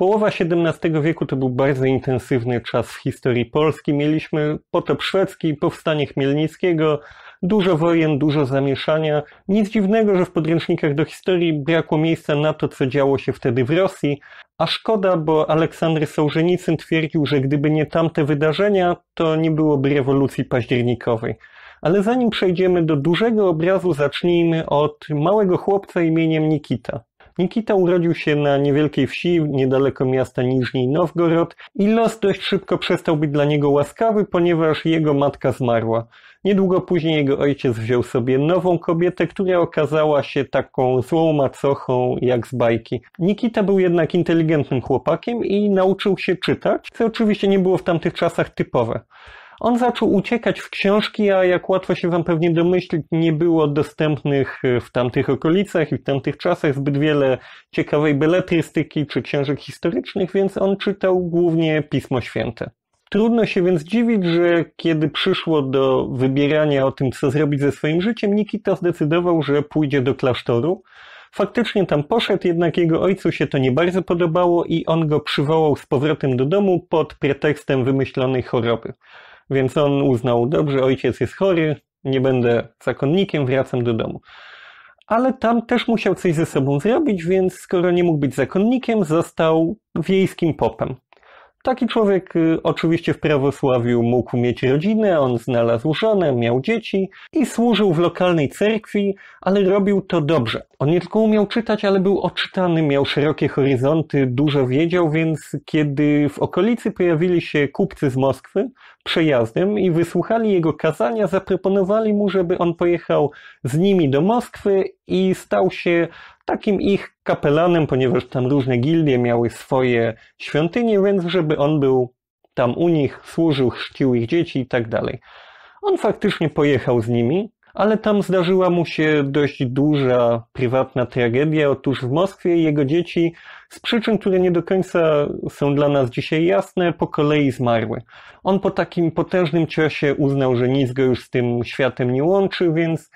Połowa XVII wieku to był bardzo intensywny czas w historii Polski. Mieliśmy potop szwedzki, powstanie chmielnickiego, dużo wojen, dużo zamieszania. Nic dziwnego, że w podręcznikach do historii brakło miejsca na to, co działo się wtedy w Rosji, a szkoda, bo Aleksander Sołżenicyn twierdził, że gdyby nie tamte wydarzenia, to nie byłoby rewolucji październikowej. Ale zanim przejdziemy do dużego obrazu, zacznijmy od małego chłopca imieniem Nikita. Nikita urodził się na niewielkiej wsi niedaleko miasta Niżni Nowgorod i los dość szybko przestał być dla niego łaskawy, ponieważ jego matka zmarła. Niedługo później jego ojciec wziął sobie nową kobietę, która okazała się taką złą macochą jak z bajki. Nikita był jednak inteligentnym chłopakiem i nauczył się czytać, co oczywiście nie było w tamtych czasach typowe. On zaczął uciekać w książki, a jak łatwo się wam pewnie domyślić, nie było dostępnych e, w tamtych okolicach i w tamtych czasach zbyt wiele ciekawej beletrystyki czy książek historycznych, więc on czytał głównie Pismo Święte. Trudno się więc dziwić, że kiedy przyszło do wybierania o tym, co zrobić ze swoim życiem, Nikita zdecydował, że pójdzie do klasztoru. Faktycznie tam poszedł, jednak jego ojcu się to nie bardzo podobało i on go przywołał z powrotem do domu pod pretekstem wymyślonej choroby. Więc on uznał, dobrze, ojciec jest chory, nie będę zakonnikiem, wracam do domu. Ale tam też musiał coś ze sobą zrobić, więc skoro nie mógł być zakonnikiem, został wiejskim popem. Taki człowiek y, oczywiście w prawosławiu mógł mieć rodzinę, on znalazł żonę, miał dzieci i służył w lokalnej cerkwi, ale robił to dobrze. On nie tylko umiał czytać, ale był oczytany, miał szerokie horyzonty, dużo wiedział, więc kiedy w okolicy pojawili się kupcy z Moskwy przejazdem i wysłuchali jego kazania, zaproponowali mu, żeby on pojechał z nimi do Moskwy i stał się takim ich kapelanem, ponieważ tam różne gildie miały swoje świątynie, więc żeby on był tam u nich, służył, chrzcił ich dzieci i tak dalej. On faktycznie pojechał z nimi, ale tam zdarzyła mu się dość duża prywatna tragedia. Otóż w Moskwie jego dzieci, z przyczyn, które nie do końca są dla nas dzisiaj jasne, po kolei zmarły. On po takim potężnym ciosie uznał, że nic go już z tym światem nie łączy, więc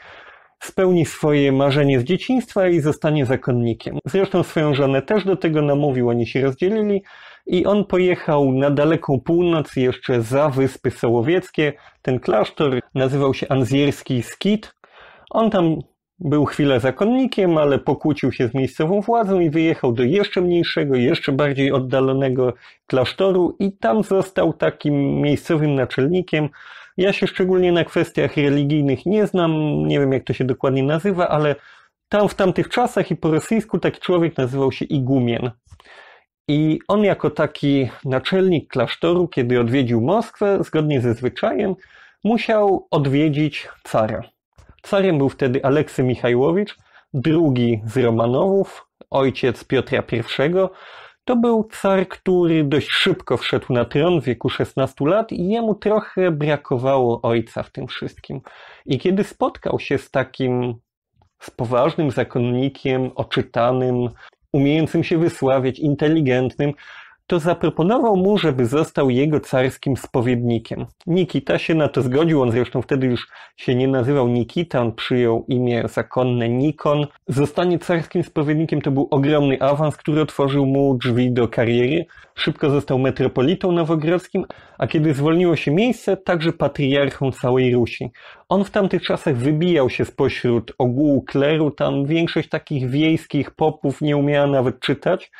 spełni swoje marzenie z dzieciństwa i zostanie zakonnikiem. Zresztą swoją żonę też do tego namówił, oni się rozdzielili i on pojechał na daleką północ, jeszcze za Wyspy Sołowieckie. Ten klasztor nazywał się Anzierski Skit. On tam był chwilę zakonnikiem, ale pokłócił się z miejscową władzą i wyjechał do jeszcze mniejszego, jeszcze bardziej oddalonego klasztoru i tam został takim miejscowym naczelnikiem. Ja się szczególnie na kwestiach religijnych nie znam, nie wiem jak to się dokładnie nazywa, ale tam w tamtych czasach i po rosyjsku taki człowiek nazywał się Igumien. I on jako taki naczelnik klasztoru, kiedy odwiedził Moskwę, zgodnie ze zwyczajem, musiał odwiedzić cara. Carem był wtedy Aleksy Michajłowicz, drugi z Romanowów, ojciec Piotra I, to był car, który dość szybko wszedł na tron w wieku 16 lat i jemu trochę brakowało ojca w tym wszystkim. I kiedy spotkał się z takim, z poważnym zakonnikiem, oczytanym, umiejącym się wysławiać, inteligentnym, to zaproponował mu, żeby został jego carskim spowiednikiem. Nikita się na to zgodził, on zresztą wtedy już się nie nazywał Nikita, on przyjął imię zakonne Nikon. Zostanie carskim spowiednikiem to był ogromny awans, który otworzył mu drzwi do kariery. Szybko został metropolitą nowogrodzkim, a kiedy zwolniło się miejsce, także patriarchą całej Rusi. On w tamtych czasach wybijał się spośród ogółu kleru, tam większość takich wiejskich popów nie umiała nawet czytać.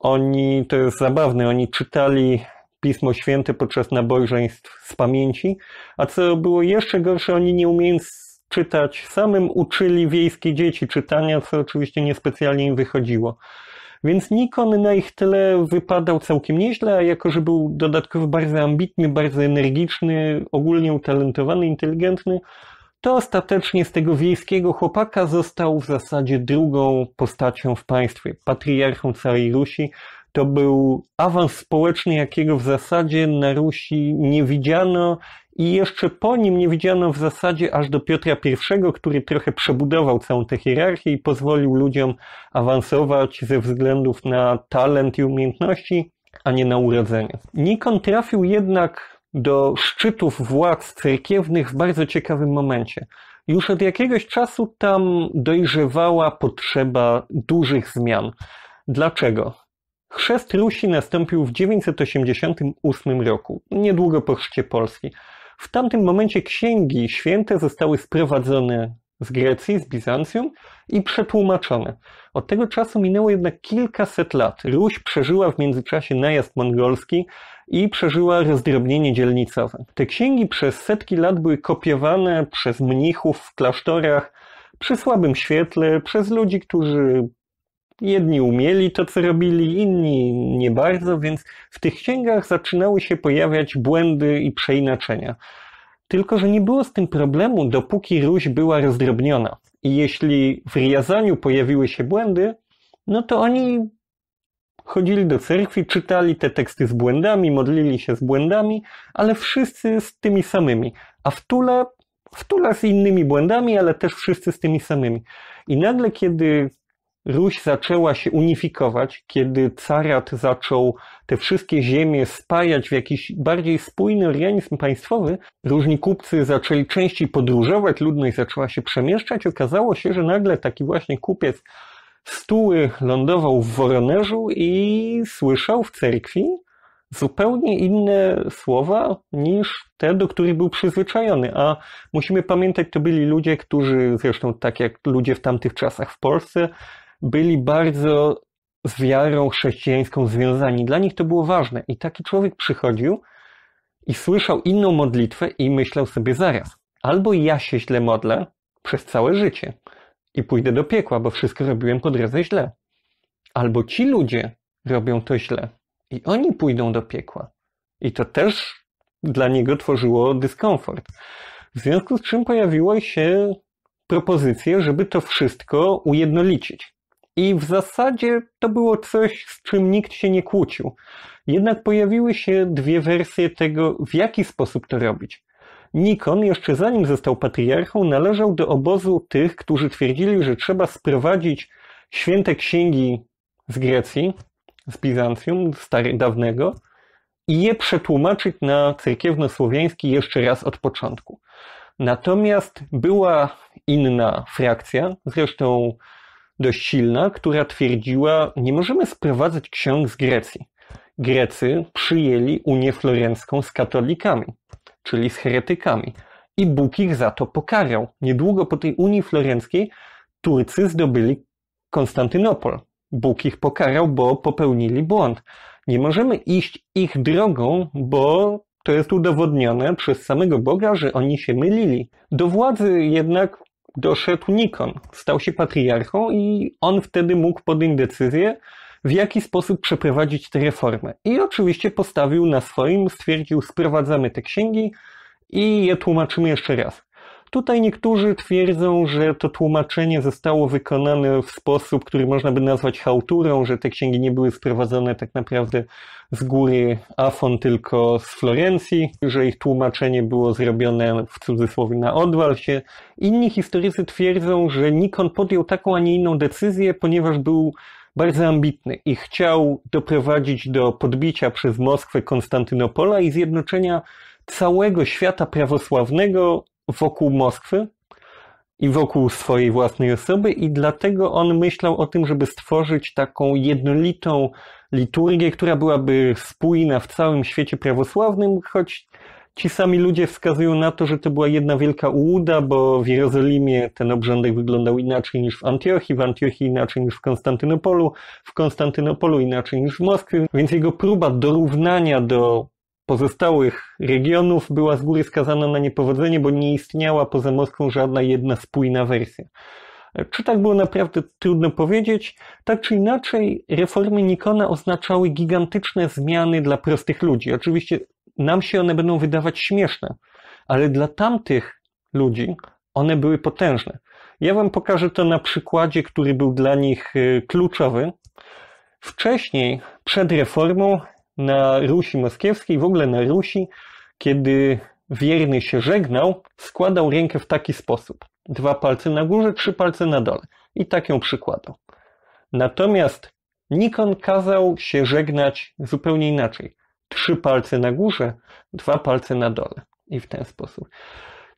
Oni, to jest zabawne, oni czytali Pismo Święte podczas nabożeństw z pamięci, a co było jeszcze gorsze, oni nie umieją czytać, samym uczyli wiejskie dzieci czytania, co oczywiście niespecjalnie im wychodziło. Więc Nikon na ich tyle wypadał całkiem nieźle, a jako, że był dodatkowo bardzo ambitny, bardzo energiczny, ogólnie utalentowany, inteligentny, to ostatecznie z tego wiejskiego chłopaka został w zasadzie drugą postacią w państwie, patriarchą całej Rusi. To był awans społeczny, jakiego w zasadzie na Rusi nie widziano i jeszcze po nim nie widziano w zasadzie aż do Piotra I, który trochę przebudował całą tę hierarchię i pozwolił ludziom awansować ze względów na talent i umiejętności, a nie na urodzenie. Nikon trafił jednak do szczytów władz cerkiewnych w bardzo ciekawym momencie. Już od jakiegoś czasu tam dojrzewała potrzeba dużych zmian. Dlaczego? Chrzest Rusi nastąpił w 988 roku, niedługo po chrzcie Polski. W tamtym momencie księgi święte zostały sprowadzone z Grecji, z Bizancjum i przetłumaczone. Od tego czasu minęło jednak kilkaset lat. Ruś przeżyła w międzyczasie najazd mongolski, i przeżyła rozdrobnienie dzielnicowe. Te księgi przez setki lat były kopiowane przez mnichów w klasztorach przy słabym świetle, przez ludzi, którzy jedni umieli to, co robili, inni nie bardzo, więc w tych księgach zaczynały się pojawiać błędy i przeinaczenia. Tylko, że nie było z tym problemu, dopóki Ruś była rozdrobniona. I jeśli w Riazaniu pojawiły się błędy, no to oni Chodzili do cerkwi, czytali te teksty z błędami, modlili się z błędami, ale wszyscy z tymi samymi. A w Tule, w Tule z innymi błędami, ale też wszyscy z tymi samymi. I nagle, kiedy Ruś zaczęła się unifikować, kiedy carat zaczął te wszystkie ziemie spajać w jakiś bardziej spójny organizm państwowy, różni kupcy zaczęli częściej podróżować, ludność zaczęła się przemieszczać, okazało się, że nagle taki właśnie kupiec Stuły lądował w Woronerzu i słyszał w cerkwi zupełnie inne słowa niż te, do których był przyzwyczajony. A musimy pamiętać, to byli ludzie, którzy zresztą tak jak ludzie w tamtych czasach w Polsce, byli bardzo z wiarą chrześcijańską związani. Dla nich to było ważne. I taki człowiek przychodził i słyszał inną modlitwę i myślał sobie zaraz, albo ja się źle modlę przez całe życie, i pójdę do piekła, bo wszystko robiłem po drodze źle. Albo ci ludzie robią to źle i oni pójdą do piekła. I to też dla niego tworzyło dyskomfort. W związku z czym pojawiła się propozycja, żeby to wszystko ujednolicić. I w zasadzie to było coś, z czym nikt się nie kłócił. Jednak pojawiły się dwie wersje tego, w jaki sposób to robić. Nikon, jeszcze zanim został patriarchą, należał do obozu tych, którzy twierdzili, że trzeba sprowadzić święte księgi z Grecji, z Bizancjum, stary, dawnego, i je przetłumaczyć na cerkiewno-słowiański jeszcze raz od początku. Natomiast była inna frakcja, zresztą dość silna, która twierdziła, nie możemy sprowadzać ksiąg z Grecji. Grecy przyjęli Unię Florencką z katolikami czyli z heretykami. I Bóg ich za to pokarał. Niedługo po tej Unii Florenckiej Turcy zdobyli Konstantynopol. Bóg ich pokarał, bo popełnili błąd. Nie możemy iść ich drogą, bo to jest udowodnione przez samego Boga, że oni się mylili. Do władzy jednak doszedł Nikon, stał się patriarchą i on wtedy mógł podjąć decyzję, w jaki sposób przeprowadzić te reformy. I oczywiście postawił na swoim, stwierdził, sprowadzamy te księgi i je tłumaczymy jeszcze raz. Tutaj niektórzy twierdzą, że to tłumaczenie zostało wykonane w sposób, który można by nazwać hałturą, że te księgi nie były sprowadzone tak naprawdę z góry Afon, tylko z Florencji, że ich tłumaczenie było zrobione w cudzysłowie na odwalcie. Inni historycy twierdzą, że Nikon podjął taką, a nie inną decyzję, ponieważ był bardzo ambitny i chciał doprowadzić do podbicia przez Moskwę Konstantynopola i zjednoczenia całego świata prawosławnego wokół Moskwy i wokół swojej własnej osoby, i dlatego on myślał o tym, żeby stworzyć taką jednolitą liturgię, która byłaby spójna w całym świecie prawosławnym, choć Ci sami ludzie wskazują na to, że to była jedna wielka ułuda, bo w Jerozolimie ten obrządek wyglądał inaczej niż w Antiochii, w Antiochii inaczej niż w Konstantynopolu, w Konstantynopolu inaczej niż w Moskwie, więc jego próba dorównania do pozostałych regionów była z góry skazana na niepowodzenie, bo nie istniała poza Moskwą żadna jedna spójna wersja. Czy tak było naprawdę trudno powiedzieć? Tak czy inaczej, reformy Nikona oznaczały gigantyczne zmiany dla prostych ludzi. Oczywiście nam się one będą wydawać śmieszne, ale dla tamtych ludzi one były potężne. Ja Wam pokażę to na przykładzie, który był dla nich y, kluczowy. Wcześniej, przed reformą, na Rusi Moskiewskiej, w ogóle na Rusi, kiedy wierny się żegnał, składał rękę w taki sposób. Dwa palce na górze, trzy palce na dole. I tak ją przykładał. Natomiast Nikon kazał się żegnać zupełnie inaczej trzy palce na górze, dwa palce na dole i w ten sposób.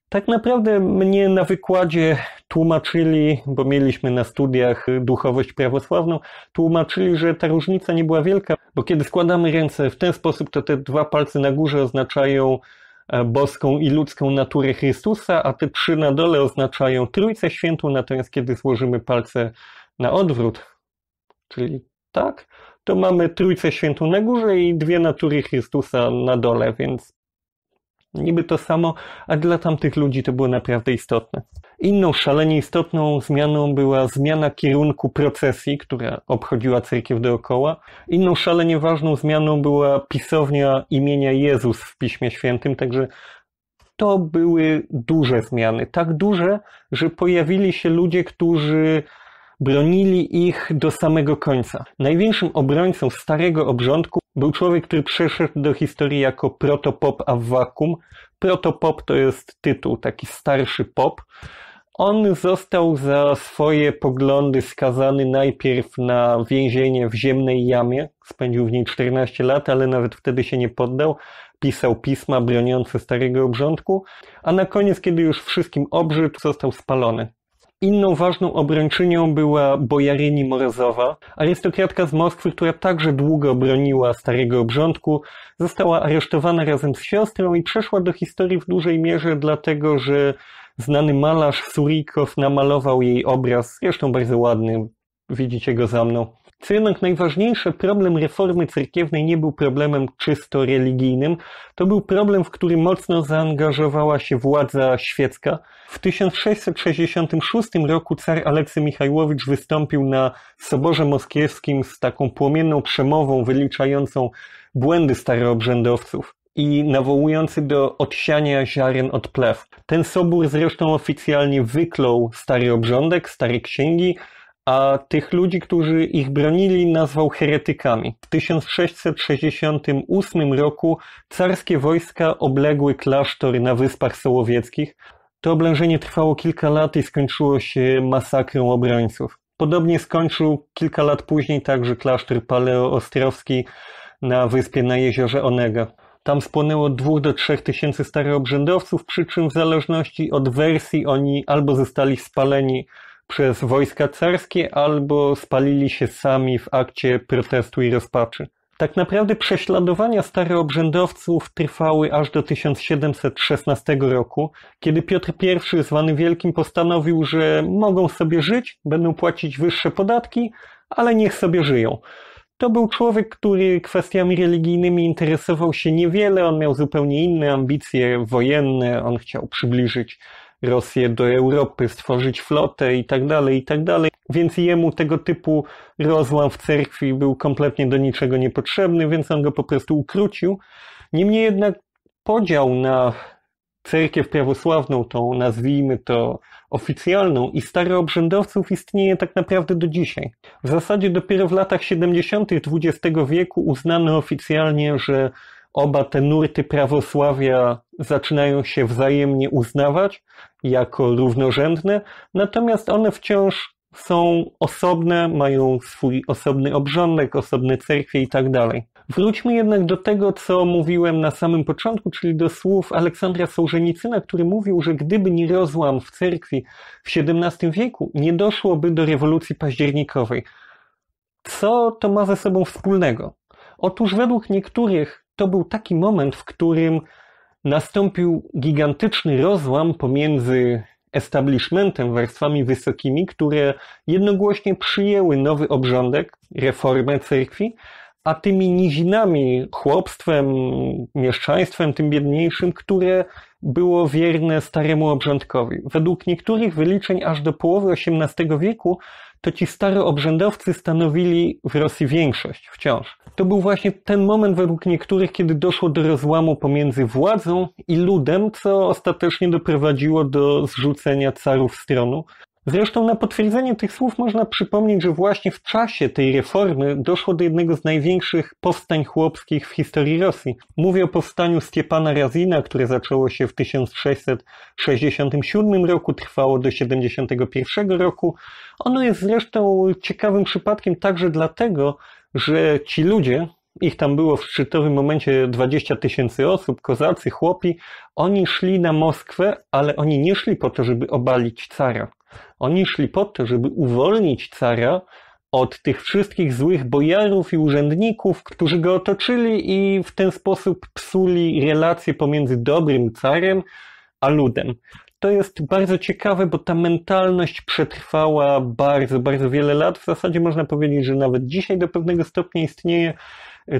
Tak naprawdę mnie na wykładzie tłumaczyli, bo mieliśmy na studiach duchowość prawosławną, tłumaczyli, że ta różnica nie była wielka, bo kiedy składamy ręce w ten sposób, to te dwa palce na górze oznaczają e, boską i ludzką naturę Chrystusa, a te trzy na dole oznaczają Trójcę Świętą, natomiast kiedy złożymy palce na odwrót, czyli tak, to mamy Trójcę Świętą na górze i dwie natury Chrystusa na dole, więc niby to samo, a dla tamtych ludzi to było naprawdę istotne. Inną szalenie istotną zmianą była zmiana kierunku procesji, która obchodziła cerkiew dookoła. Inną szalenie ważną zmianą była pisownia imienia Jezus w Piśmie Świętym, także to były duże zmiany. Tak duże, że pojawili się ludzie, którzy Bronili ich do samego końca. Największym obrońcą starego obrządku był człowiek, który przeszedł do historii jako protopop Awakum. Protopop to jest tytuł, taki starszy pop. On został za swoje poglądy skazany najpierw na więzienie w ziemnej jamie. Spędził w niej 14 lat, ale nawet wtedy się nie poddał. Pisał pisma broniące starego obrządku, a na koniec, kiedy już wszystkim obrzydł, został spalony. Inną ważną obrończynią była bojaryni Morozowa, arystokratka z Moskwy, która także długo broniła starego obrządku. Została aresztowana razem z siostrą i przeszła do historii w dużej mierze dlatego, że znany malarz Surikow namalował jej obraz, zresztą bardzo ładny, widzicie go za mną co jednak najważniejsze, problem reformy cerkiewnej nie był problemem czysto religijnym, to był problem, w który mocno zaangażowała się władza świecka. W 1666 roku car Aleksy Michajłowicz wystąpił na Soborze Moskiewskim z taką płomienną przemową wyliczającą błędy staroobrzędowców i nawołujący do odsiania ziaren od plew. Ten sobór zresztą oficjalnie wyklął stary obrządek, stare księgi, a tych ludzi, którzy ich bronili, nazwał heretykami. W 1668 roku carskie wojska obległy klasztor na Wyspach Sołowieckich. To oblężenie trwało kilka lat i skończyło się masakrą obrońców. Podobnie skończył kilka lat później także klasztor paleoostrowski na wyspie na jeziorze Onega. Tam spłonęło 2 do 3 tysięcy staroobrzędowców, przy czym w zależności od wersji oni albo zostali spaleni przez wojska carskie albo spalili się sami w akcie protestu i rozpaczy. Tak naprawdę prześladowania staroobrzędowców trwały aż do 1716 roku, kiedy Piotr I, zwany Wielkim, postanowił, że mogą sobie żyć, będą płacić wyższe podatki, ale niech sobie żyją. To był człowiek, który kwestiami religijnymi interesował się niewiele, on miał zupełnie inne ambicje wojenne, on chciał przybliżyć Rosję do Europy, stworzyć flotę i tak dalej, i tak dalej. Więc jemu tego typu rozłam w cerkwi był kompletnie do niczego niepotrzebny, więc on go po prostu ukrócił. Niemniej jednak podział na cerkiew prawosławną, tą nazwijmy to oficjalną i staroobrzędowców istnieje tak naprawdę do dzisiaj. W zasadzie dopiero w latach 70. XX wieku uznano oficjalnie, że Oba te nurty prawosławia zaczynają się wzajemnie uznawać jako równorzędne, natomiast one wciąż są osobne, mają swój osobny obrządek, osobne cerkwie i tak dalej. Wróćmy jednak do tego, co mówiłem na samym początku, czyli do słów Aleksandra Sołżenicyna, który mówił, że gdyby nie rozłam w cerkwi w XVII wieku, nie doszłoby do rewolucji październikowej. Co to ma ze sobą wspólnego? Otóż według niektórych to był taki moment, w którym nastąpił gigantyczny rozłam pomiędzy establishmentem, warstwami wysokimi, które jednogłośnie przyjęły nowy obrządek, reformę cerkwi, a tymi nizinami, chłopstwem, mieszczaństwem, tym biedniejszym, które było wierne staremu obrządkowi. Według niektórych wyliczeń aż do połowy XVIII wieku to ci staroobrzędowcy stanowili w Rosji większość wciąż. To był właśnie ten moment według niektórych, kiedy doszło do rozłamu pomiędzy władzą i ludem, co ostatecznie doprowadziło do zrzucenia carów z tronu, Zresztą na potwierdzenie tych słów można przypomnieć, że właśnie w czasie tej reformy doszło do jednego z największych powstań chłopskich w historii Rosji. Mówię o powstaniu Stiepana Razina, które zaczęło się w 1667 roku, trwało do 1971 roku. Ono jest zresztą ciekawym przypadkiem także dlatego, że ci ludzie, ich tam było w szczytowym momencie 20 tysięcy osób, kozacy, chłopi, oni szli na Moskwę, ale oni nie szli po to, żeby obalić cara. Oni szli po to, żeby uwolnić cara od tych wszystkich złych bojarów i urzędników, którzy go otoczyli i w ten sposób psuli relacje pomiędzy dobrym carem a ludem. To jest bardzo ciekawe, bo ta mentalność przetrwała bardzo, bardzo wiele lat. W zasadzie można powiedzieć, że nawet dzisiaj do pewnego stopnia istnieje.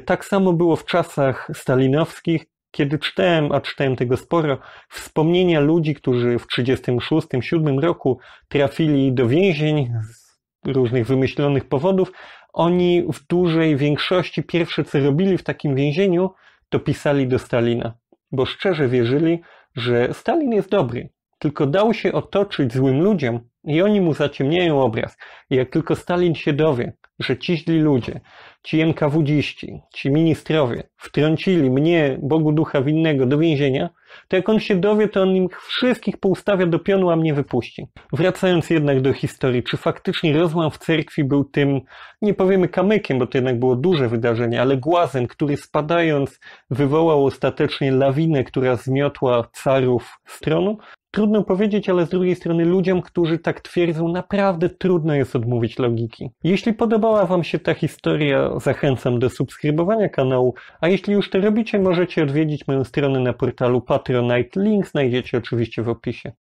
Tak samo było w czasach stalinowskich kiedy czytałem, a czytałem tego sporo, wspomnienia ludzi, którzy w 1936-1937 roku trafili do więzień z różnych wymyślonych powodów, oni w dużej większości pierwsze co robili w takim więzieniu, to pisali do Stalina, bo szczerze wierzyli, że Stalin jest dobry, tylko dał się otoczyć złym ludziom, i oni mu zaciemniają obraz. I jak tylko Stalin się dowie, że ci źli ludzie, ci NKWDziści, ci ministrowie wtrącili mnie, Bogu Ducha Winnego, do więzienia, to jak on się dowie, to on im wszystkich poustawia do pionu, a mnie wypuści. Wracając jednak do historii, czy faktycznie rozłam w cerkwi był tym, nie powiemy kamykiem, bo to jednak było duże wydarzenie, ale głazem, który spadając wywołał ostatecznie lawinę, która zmiotła carów stronu. Trudno powiedzieć, ale z drugiej strony ludziom, którzy tak twierdzą, naprawdę trudno jest odmówić logiki. Jeśli podobała Wam się ta historia, zachęcam do subskrybowania kanału, a jeśli już to robicie, możecie odwiedzić moją stronę na portalu Patronite. Link znajdziecie oczywiście w opisie.